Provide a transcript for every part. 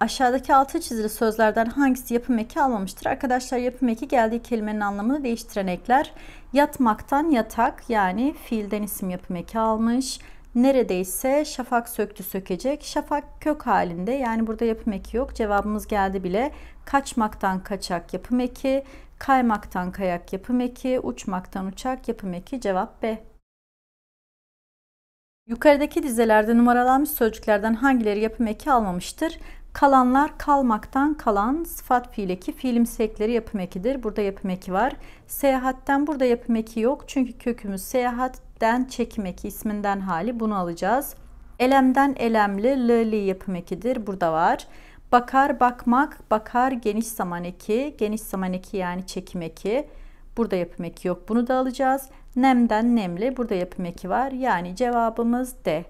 Aşağıdaki altı çizili sözlerden hangisi yapım eki almamıştır? Arkadaşlar yapım eki geldiği kelimenin anlamını değiştiren ekler. Yatmaktan yatak yani fiilden isim yapım eki almış. Neredeyse şafak söktü sökecek. Şafak kök halinde yani burada yapım eki yok. Cevabımız geldi bile. Kaçmaktan kaçak yapım eki. Kaymaktan kayak yapım eki. Uçmaktan uçak yapım eki. Cevap B. Yukarıdaki dizelerde numaralanmış sözcüklerden hangileri yapım eki almamıştır? Kalanlar kalmaktan kalan sıfat fiil eki, fiilimsi ekleri yapım ekidir. Burada yapım eki var. Seyahatten burada yapım eki yok. Çünkü kökümüz seyahatten çekim eki isminden hali bunu alacağız. Elemden elemli lili yapım ekidir. Burada var. Bakar bakmak, bakar geniş zaman eki, geniş zaman eki yani çekim eki. Burada yapım eki yok. Bunu da alacağız. Nemden nemli burada yapım eki var. Yani cevabımız D.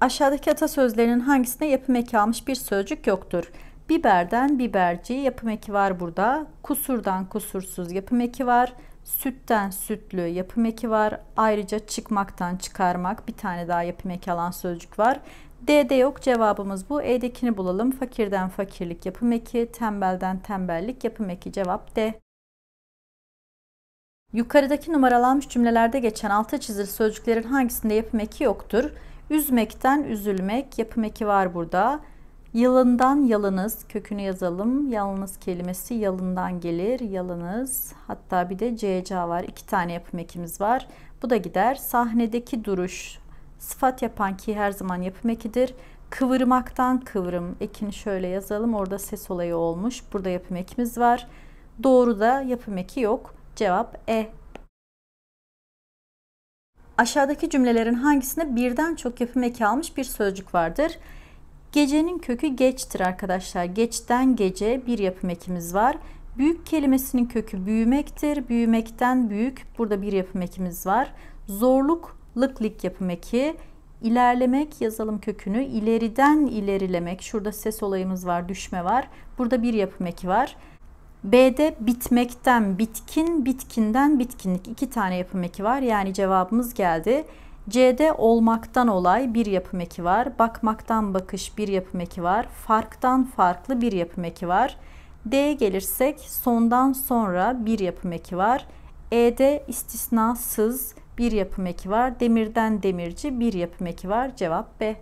Aşağıdaki atasözlerinin hangisinde yapım eki almış bir sözcük yoktur? Biberden biberci yapım eki var burada. Kusurdan kusursuz yapım eki var. Sütten sütlü yapım eki var. Ayrıca çıkmaktan çıkarmak bir tane daha yapım eki alan sözcük var. D'de yok cevabımız bu. E'dekini bulalım. Fakirden fakirlik yapım eki, tembelden tembellik yapım eki cevap D. Yukarıdaki numaralanmış cümlelerde geçen altı çizili sözcüklerin hangisinde yapım eki yoktur? Üzmekten üzülmek, yapım eki var burada. Yalından yalınız, kökünü yazalım. Yalınız kelimesi yalından gelir, yalınız. Hatta bir de CC var, İki tane yapım ekimiz var. Bu da gider. Sahnedeki duruş, sıfat yapan ki her zaman yapım ekidir. Kıvırmaktan kıvrım, ekini şöyle yazalım. Orada ses olayı olmuş, burada yapım ekimiz var. Doğru da yapım eki yok. Cevap E Aşağıdaki cümlelerin hangisinde birden çok yapım eki almış bir sözcük vardır? Gecenin kökü geçtir arkadaşlar. Geçten gece bir yapım ekimiz var. Büyük kelimesinin kökü büyümektir. Büyümekten büyük. Burada bir yapım ekimiz var. Zorluk lık lik yapım eki. İlerlemek yazalım kökünü. İleriden ilerilemek. Şurada ses olayımız var, düşme var. Burada bir yapım eki var. B'de bitmekten bitkin, bitkinden bitkinlik. iki tane yapım eki var. Yani cevabımız geldi. C'de olmaktan olay bir yapım eki var. Bakmaktan bakış bir yapım eki var. Farktan farklı bir yapım eki var. D'ye gelirsek sondan sonra bir yapım eki var. E'de istisnasız bir yapım eki var. Demirden demirci bir yapım eki var. Cevap B.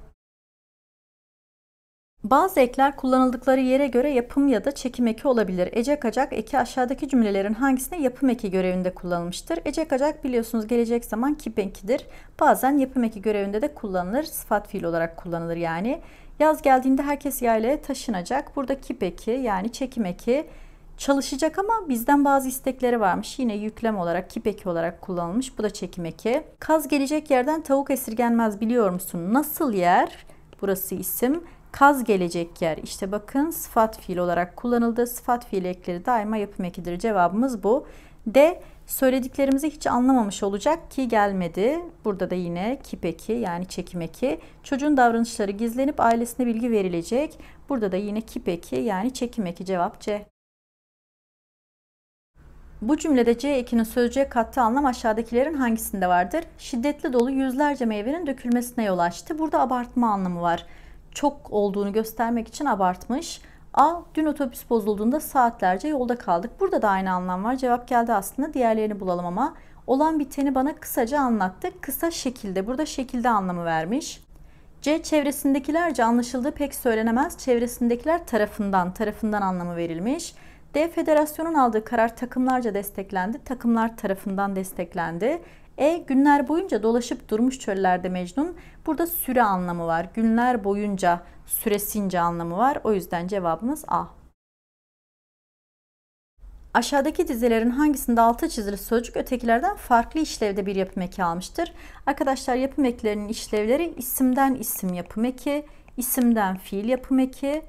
Bazı ekler kullanıldıkları yere göre yapım ya da çekim eki olabilir. Ece kacak eki aşağıdaki cümlelerin hangisine yapım eki görevinde kullanılmıştır? Ece kacak biliyorsunuz gelecek zaman kip ekidir. Bazen yapım eki görevinde de kullanılır. Sıfat fiil olarak kullanılır yani. Yaz geldiğinde herkes yaylaya taşınacak. Burada kip eki yani çekim eki çalışacak ama bizden bazı istekleri varmış. Yine yüklem olarak, kip eki olarak kullanılmış. Bu da çekim eki. Kaz gelecek yerden tavuk esirgenmez biliyor musun? Nasıl yer? Burası isim. Kaz gelecek yer. İşte bakın sıfat fiil olarak kullanıldı. Sıfat fiil ekleri daima yapım ekidir. Cevabımız bu. D. Söylediklerimizi hiç anlamamış olacak ki gelmedi. Burada da yine kipeki yani çekim eki. Çocuğun davranışları gizlenip ailesine bilgi verilecek. Burada da yine kipeki yani çekim eki cevap C. Bu cümlede C ekinin sözcüğe kattığı anlam aşağıdakilerin hangisinde vardır? Şiddetli dolu yüzlerce meyvenin dökülmesine yol açtı. Burada abartma anlamı var çok olduğunu göstermek için abartmış. A. Dün otobüs bozulduğunda saatlerce yolda kaldık. Burada da aynı anlam var. Cevap geldi aslında. Diğerlerini bulalım ama. Olan biteni bana kısaca anlattı. Kısa şekilde. Burada şekilde anlamı vermiş. C. Çevresindekilerce anlaşıldığı pek söylenemez. Çevresindekiler tarafından, tarafından anlamı verilmiş. D. Federasyonun aldığı karar takımlarca desteklendi. Takımlar tarafından desteklendi. E günler boyunca dolaşıp durmuş çöllerde Mecnun. Burada süre anlamı var. Günler boyunca süresince anlamı var. O yüzden cevabımız A. Aşağıdaki dizelerin hangisinde altı çizili sözcük ötekilerden farklı işlevde bir yapım eki almıştır? Arkadaşlar yapım eklerinin işlevleri isimden isim yapım eki, isimden fiil yapım eki,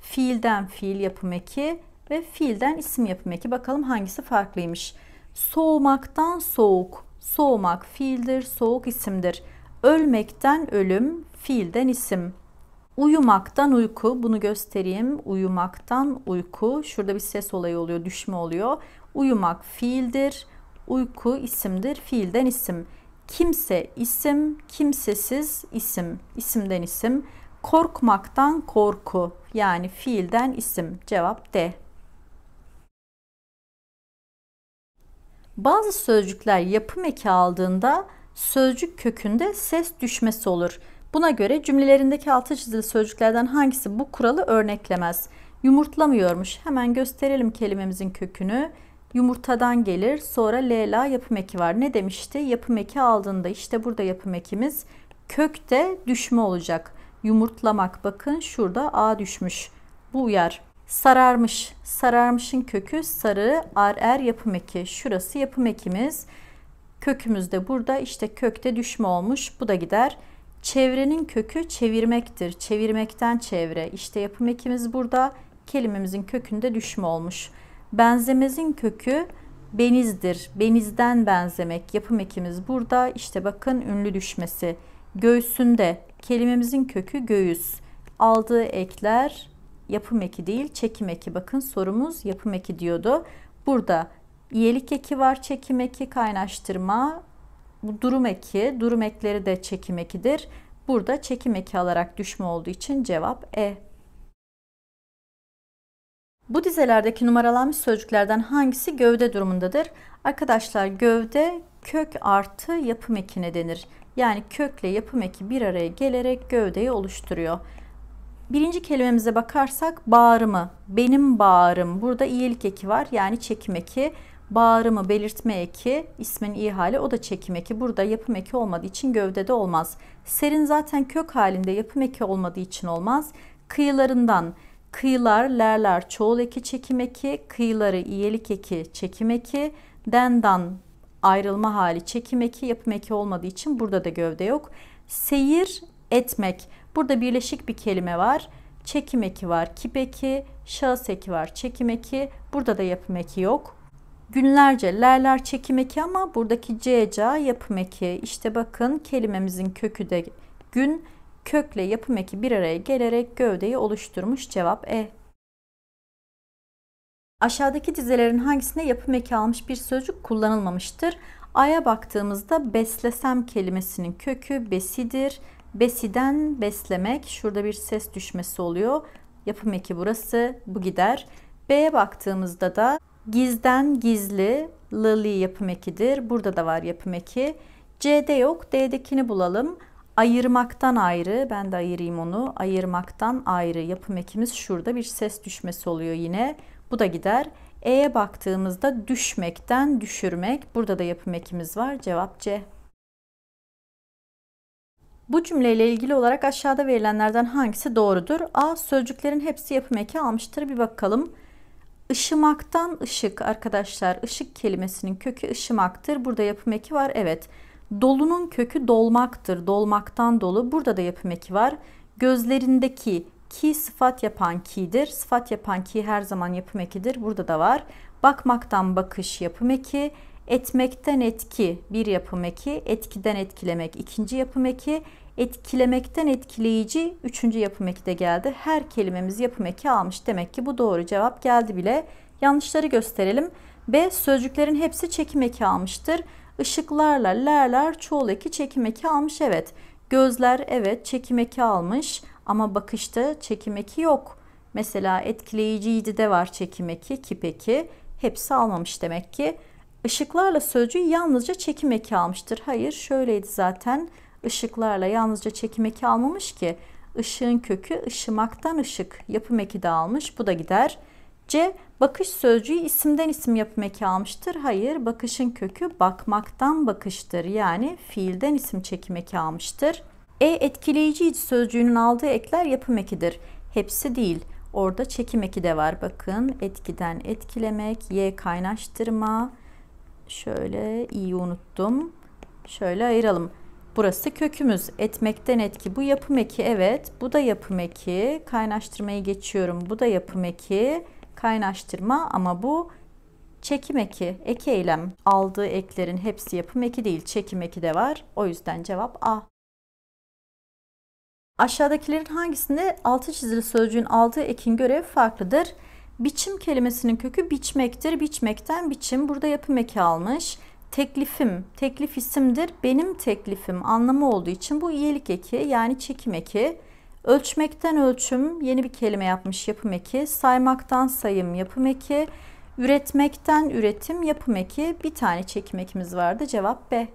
fiilden fiil yapım eki ve fiilden isim yapım eki. Bakalım hangisi farklıymış. Soğumaktan soğuk, Soğumak fiildir, soğuk isimdir. Ölmekten ölüm, fiilden isim. Uyumaktan uyku, bunu göstereyim. Uyumaktan uyku, şurada bir ses olayı oluyor, düşme oluyor. Uyumak fiildir, uyku isimdir, fiilden isim. Kimse isim, kimsesiz isim, isimden isim. Korkmaktan korku, yani fiilden isim. Cevap D. Bazı sözcükler yapım eki aldığında sözcük kökünde ses düşmesi olur. Buna göre cümlelerindeki altı çizili sözcüklerden hangisi bu kuralı örneklemez? Yumurtlamıyormuş. Hemen gösterelim kelimemizin kökünü. Yumurtadan gelir. Sonra Leyla yapım eki var. Ne demişti? Yapım eki aldığında işte burada yapım ekimiz kökte düşme olacak. Yumurtlamak bakın şurada A düşmüş. Bu uyar. Sararmış. Sararmışın kökü sarı. Ar er yapım eki. Şurası yapım ekimiz. Kökümüz de burada. İşte kökte düşme olmuş. Bu da gider. Çevrenin kökü çevirmektir. Çevirmekten çevre. İşte yapım ekimiz burada. Kelimemizin kökünde düşme olmuş. Benzemezin kökü benizdir. Benizden benzemek. Yapım ekimiz burada. İşte bakın ünlü düşmesi. Göğsünde. Kelimemizin kökü göğüs. Aldığı ekler yapım eki değil çekim eki. Bakın sorumuz yapım eki diyordu. Burada iyelik eki var çekim eki kaynaştırma. Bu durum eki durum ekleri de çekim ekidir. Burada çekim eki alarak düşme olduğu için cevap E. Bu dizelerdeki numaralanmış sözcüklerden hangisi gövde durumundadır? Arkadaşlar gövde kök artı yapım ekine denir. Yani kökle yapım eki bir araya gelerek gövdeyi oluşturuyor. Birinci kelimemize bakarsak bağrımı, benim bağrım. Burada iyilik eki var yani çekim eki. Bağrımı belirtme eki, ismin iyi hali o da çekim eki. Burada yapım eki olmadığı için gövdede olmaz. Serin zaten kök halinde yapım eki olmadığı için olmaz. Kıyılarından kıyılar, lerler çoğul eki çekim eki, kıyıları iyilik eki çekim eki, dendan ayrılma hali çekim eki, yapım eki olmadığı için burada da gövde yok. Seyir etmek. Burada birleşik bir kelime var. Çekim eki var, kip eki, şahıs eki var, çekim eki. Burada da yapım eki yok. Günlerce lerler çekim eki ama buradaki ceca yapım eki. İşte bakın kelimemizin kökü de gün, kökle yapım eki bir araya gelerek gövdeyi oluşturmuş cevap E. Aşağıdaki dizelerin hangisinde yapım eki almış bir sözcük kullanılmamıştır? A'ya baktığımızda beslesem kelimesinin kökü besidir. Besiden beslemek. Şurada bir ses düşmesi oluyor. Yapım eki burası. Bu gider. B'ye baktığımızda da gizden gizli lılı yapım ekidir. Burada da var yapım eki. C'de yok. D'dekini bulalım. Ayırmaktan ayrı. Ben de ayırayım onu. Ayırmaktan ayrı. Yapım ekimiz şurada. Bir ses düşmesi oluyor yine. Bu da gider. E'ye baktığımızda düşmekten düşürmek. Burada da yapım ekimiz var. Cevap C. Bu cümleyle ilgili olarak aşağıda verilenlerden hangisi doğrudur? A. Sözcüklerin hepsi yapım eki almıştır. Bir bakalım. Işımaktan ışık arkadaşlar. Işık kelimesinin kökü ışımaktır. Burada yapım eki var. Evet. Dolunun kökü dolmaktır. Dolmaktan dolu. Burada da yapım eki var. Gözlerindeki ki sıfat yapan ki'dir. Sıfat yapan ki her zaman yapım ekidir. Burada da var. Bakmaktan bakış yapım eki etmekten etki bir yapım eki, etkiden etkilemek ikinci yapım eki, etkilemekten etkileyici üçüncü yapım eki de geldi. Her kelimemiz yapım eki almış. Demek ki bu doğru cevap geldi bile. Yanlışları gösterelim. B sözcüklerin hepsi çekim eki almıştır. Işıklarla lerler çoğul eki çekim eki almış evet. Gözler evet çekim eki almış ama bakışta çekim eki yok. Mesela etkileyiciydi de var çekim eki, kip eki. Hepsi almamış demek ki. Işıklarla sözcüğü yalnızca çekim eki almıştır. Hayır şöyleydi zaten. Işıklarla yalnızca çekim eki almamış ki. Işığın kökü ışımaktan ışık yapım eki de almış. Bu da gider. C. Bakış sözcüğü isimden isim yapım eki almıştır. Hayır bakışın kökü bakmaktan bakıştır. Yani fiilden isim çekim eki almıştır. E. Etkileyici sözcüğünün aldığı ekler yapım ekidir. Hepsi değil. Orada çekim eki de var. Bakın etkiden etkilemek, Y. kaynaştırma, şöyle iyi unuttum. Şöyle ayıralım. Burası kökümüz. Etmekten etki. Bu yapım eki. Evet. Bu da yapım eki. Kaynaştırmayı geçiyorum. Bu da yapım eki. Kaynaştırma ama bu çekim eki. Eki eylem. Aldığı eklerin hepsi yapım eki değil. Çekim eki de var. O yüzden cevap A. Aşağıdakilerin hangisinde altı çizili sözcüğün aldığı ekin görevi farklıdır? Biçim kelimesinin kökü biçmektir. Biçmekten biçim. Burada yapım eki almış. Teklifim, teklif isimdir. Benim teklifim anlamı olduğu için bu iyilik eki yani çekim eki. Ölçmekten ölçüm yeni bir kelime yapmış yapım eki. Saymaktan sayım yapım eki. Üretmekten üretim yapım eki. Bir tane çekim ekimiz vardı. Cevap B.